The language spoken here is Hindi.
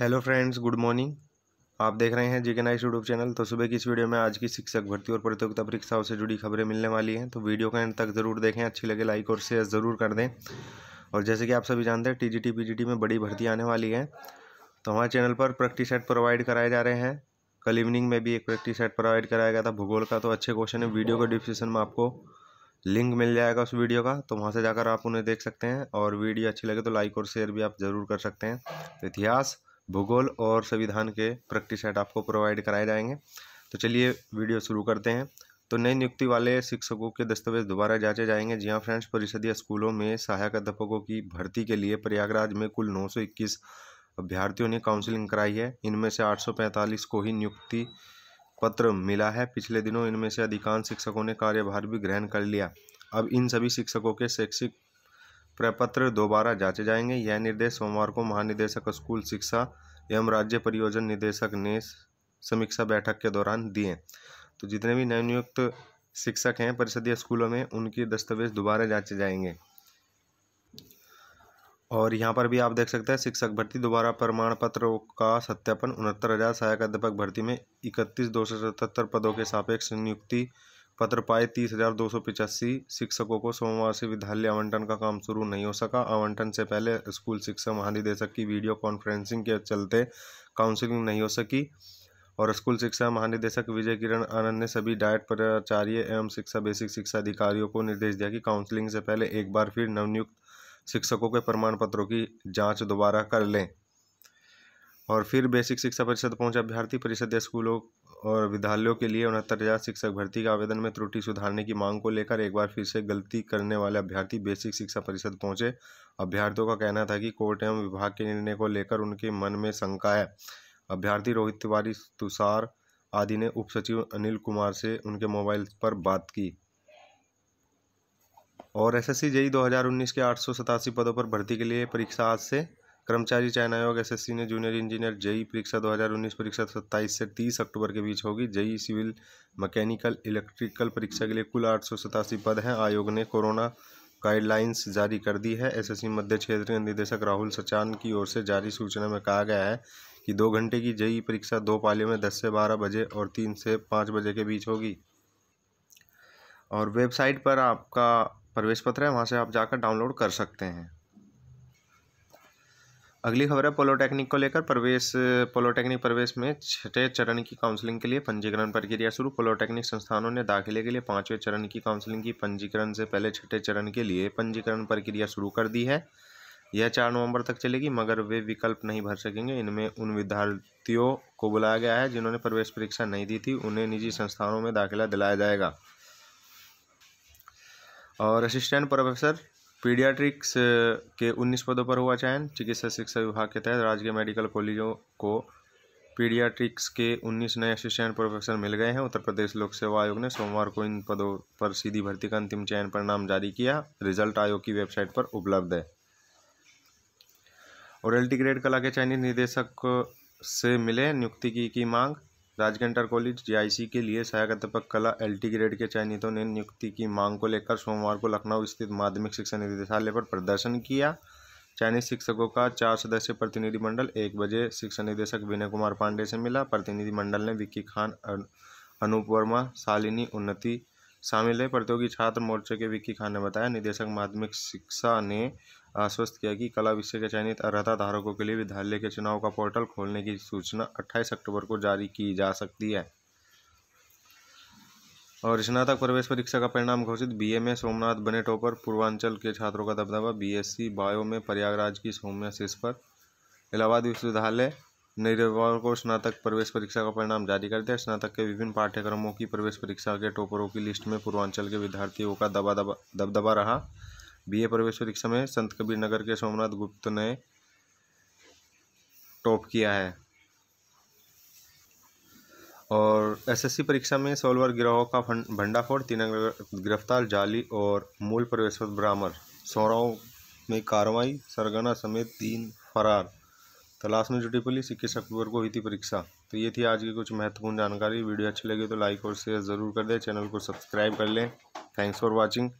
हेलो फ्रेंड्स गुड मॉर्निंग आप देख रहे हैं के नाइस यूट्यूब चैनल तो सुबह की इस वीडियो में आज की शिक्षक भर्ती और प्रतियोगिता परीक्षाओं से जुड़ी खबरें मिलने वाली हैं तो वीडियो का एंड तक ज़रूर देखें अच्छी लगे लाइक और शेयर ज़रूर कर दें और जैसे कि आप सभी जानते हैं टी पीजीटी में बड़ी भर्ती आने वाली है तो हमारे चैनल पर प्रैक्टिस सेट प्रोवाइड कराए जा रहे हैं कल इवनिंग में भी एक प्रैक्टिस सेट प्रोवाइड कराया गया था भूगोल का तो अच्छे क्वेश्चन है वीडियो के डिस्क्रिप्शन में आपको लिंक मिल जाएगा उस वीडियो का तो वहाँ से जाकर आप उन्हें देख सकते हैं और वीडियो अच्छी लगे तो लाइक और शेयर भी आप ज़रूर कर सकते हैं तो इतिहास भूगोल और संविधान के प्रैक्टिस सेट आपको प्रोवाइड कराए जाएंगे तो चलिए वीडियो शुरू करते हैं तो नई नियुक्ति वाले शिक्षकों के दस्तावेज दोबारा जांचे जाएंगे जी हाँ फ्रेंड्स परिषदीय स्कूलों में सहायक अध्यापकों की भर्ती के लिए प्रयागराज में कुल 921 अभ्यर्थियों ने काउंसलिंग कराई है इनमें से 845 को ही नियुक्ति पत्र मिला है पिछले दिनों इनमें से अधिकांश शिक्षकों ने कार्यभार भी ग्रहण कर लिया अब इन सभी शिक्षकों के शैक्षिक प्रपत्र दोबारा जांचे जाएंगे यह निर्देश सोमवार को महानिदेशक स्कूल शिक्षा एवं राज्य परियोजन निदेशक ने समीक्षा बैठक के दौरान दिए तो जितने भी नवनियुक्त शिक्षक हैं परिषदीय स्कूलों में उनकी दस्तावेज दोबारा जांचे जाएंगे और यहाँ पर भी आप देख सकते हैं शिक्षक भर्ती दोबारा प्रमाण पत्रों का सत्यापन उनहत्तर हज़ार सहायक अध्यापक भर्ती में इकतीस दो सौ सतहत्तर पदों के सापेक्ष नियुक्ति पत्र पाए तीस हजार दो सौ पिचासी शिक्षकों को सोमवार से विद्यालय आवंटन का काम शुरू नहीं हो सका आवंटन से पहले स्कूल शिक्षा महानिदेशक की वीडियो कॉन्फ्रेंसिंग के चलते काउंसिलिंग नहीं हो सकी और स्कूल शिक्षा महानिदेशक विजय किरण आनंद ने सभी डायट प्राचार्य एवं शिक्षा बेसिक शिक्षा अधिकारियों को निर्देश दिया कि काउंसिलिंग से पहले एक बार फिर नवनियुक्त शिक्षकों के प्रमाण पत्रों की जाँच दोबारा कर लें और फिर बेसिक शिक्षा परिषद पहुंचे अभ्यर्थी परिषद स्कूलों और विद्यालयों के लिए उनहत्तर हज़ार शिक्षक भर्ती के आवेदन में त्रुटि सुधारने की मांग को लेकर एक बार फिर से गलती करने वाले अभ्यर्थी बेसिक शिक्षा परिषद पहुंचे अभ्यर्थियों का कहना था कि कोर्ट एवं विभाग के निर्णय को लेकर उनके मन में शंका है अभ्यर्थी रोहित तिवारी तुषार आदि ने उप सचिव अनिल कुमार से उनके मोबाइल पर बात की और एस जेई 2019 के आठ पदों पर भर्ती के लिए परीक्षा आज से कर्मचारी चयन आयोग एस ने जूनियर इंजीनियर जेई परीक्षा 2019 परीक्षा 27 से 30 अक्टूबर के बीच होगी जेई सिविल मैकेनिकल इलेक्ट्रिकल परीक्षा के लिए कुल आठ पद हैं आयोग ने कोरोना गाइडलाइंस जारी कर दी है एसएससी मध्य क्षेत्र के निदेशक राहुल सचान की ओर से जारी सूचना में कहा गया है कि दो घंटे की जेई परीक्षा दो पालियों में दस से बारह बजे और तीन से पाँच बजे के बीच होगी और वेबसाइट पर आपका प्रवेश पत्र है वहाँ से आप जाकर डाउनलोड कर सकते हैं अगली खबर है पॉलिटेक्निक को लेकर प्रवेश पॉलिटेक्निक प्रवेश में छठे चरण की काउंसलिंग के लिए पंजीकरण प्रक्रिया शुरू पॉलिटेक्निक संस्थानों ने दाखिले के लिए पांचवें चरण की काउंसलिंग की पंजीकरण से पहले छठे चरण के लिए पंजीकरण प्रक्रिया शुरू कर दी है यह चार नवंबर तक चलेगी मगर वे विकल्प नहीं भर सकेंगे इनमें उन विद्यार्थियों को बुलाया गया है जिन्होंने प्रवेश परीक्षा नहीं दी थी उन्हें निजी संस्थानों में दाखिला दिलाया जाएगा और असिस्टेंट प्रोफेसर पीडियाट्रिक्स के 19 पदों पर हुआ चयन चिकित्सा शिक्षा विभाग के तहत राज्य के मेडिकल कॉलेजों को पीडियाट्रिक्स के 19 नए असिस्टेंट प्रोफेसर मिल गए हैं उत्तर प्रदेश लोक सेवा आयोग ने सोमवार को इन पदों पर सीधी भर्ती का अंतिम चयन परिणाम जारी किया रिजल्ट आयोग की वेबसाइट पर उपलब्ध है और एल्टीग्रेड ग्रेड कला के चयनित निदेशक से मिले नियुक्ति की, की मांग राजघंटर कॉलेज जेआईसी के लिए सहायक अध्यापक कला एलटी ग्रेड के चयनितों ने नियुक्ति की मांग को लेकर सोमवार को लखनऊ स्थित माध्यमिक शिक्षा निदेशालय पर प्रदर्शन किया चयनित शिक्षकों का चार सदस्यीय प्रतिनिधिमंडल एक बजे शिक्षा निदेशक विनय कुमार पांडे से मिला प्रतिनिधिमंडल ने विक्की खान अनूप वर्मा शालिनी उन्नति शामिल है प्रतियोगी छात्र मोर्चे के विक्की खान ने बताया निदेशक माध्यमिक शिक्षा ने आश्वस्त किया कि कला विषय के चयनित अर्हता धारकों के लिए विद्यालय के चुनाव का पोर्टल खोलने की सूचना 28 अक्टूबर को जारी की जा सकती है और स्नातक प्रवेश परीक्षा का परिणाम घोषित बीए में सोमनाथ बने टॉपर पूर्वांचल के छात्रों का दबदबा बीएससी बायो में प्रयागराज की सौम्या शीर्ष पर इलाहाबाद विश्वविद्यालय निर्वाण को स्नातक प्रवेश परीक्षा का परिणाम जारी कर दिया स्नातक के विभिन्न पाठ्यक्रमों की प्रवेश परीक्षा के टॉपरों की लिस्ट में पूर्वांचल के विद्यार्थियों का दबा दबा दबदबा रहा बीए प्रवेश परीक्षा में संत कबीर नगर के सोमनाथ गुप्त ने टॉप किया है और एसएससी परीक्षा में सोलवर गिरोह का भंडाफोड़ तीन गिरफ्तार जाली और मूल प्रवेश बरामद सौराव में कार्रवाई सरगना समेत तीन फरार लास्ट में जुटी पुलिस इक्कीस अक्टूबर को हुई थी परीक्षा तो ये थी आज की कुछ महत्वपूर्ण जानकारी वीडियो अच्छी लगी तो लाइक और शेयर ज़रूर कर दें चैनल को सब्सक्राइब कर लें थैंक्स फॉर वॉचिंग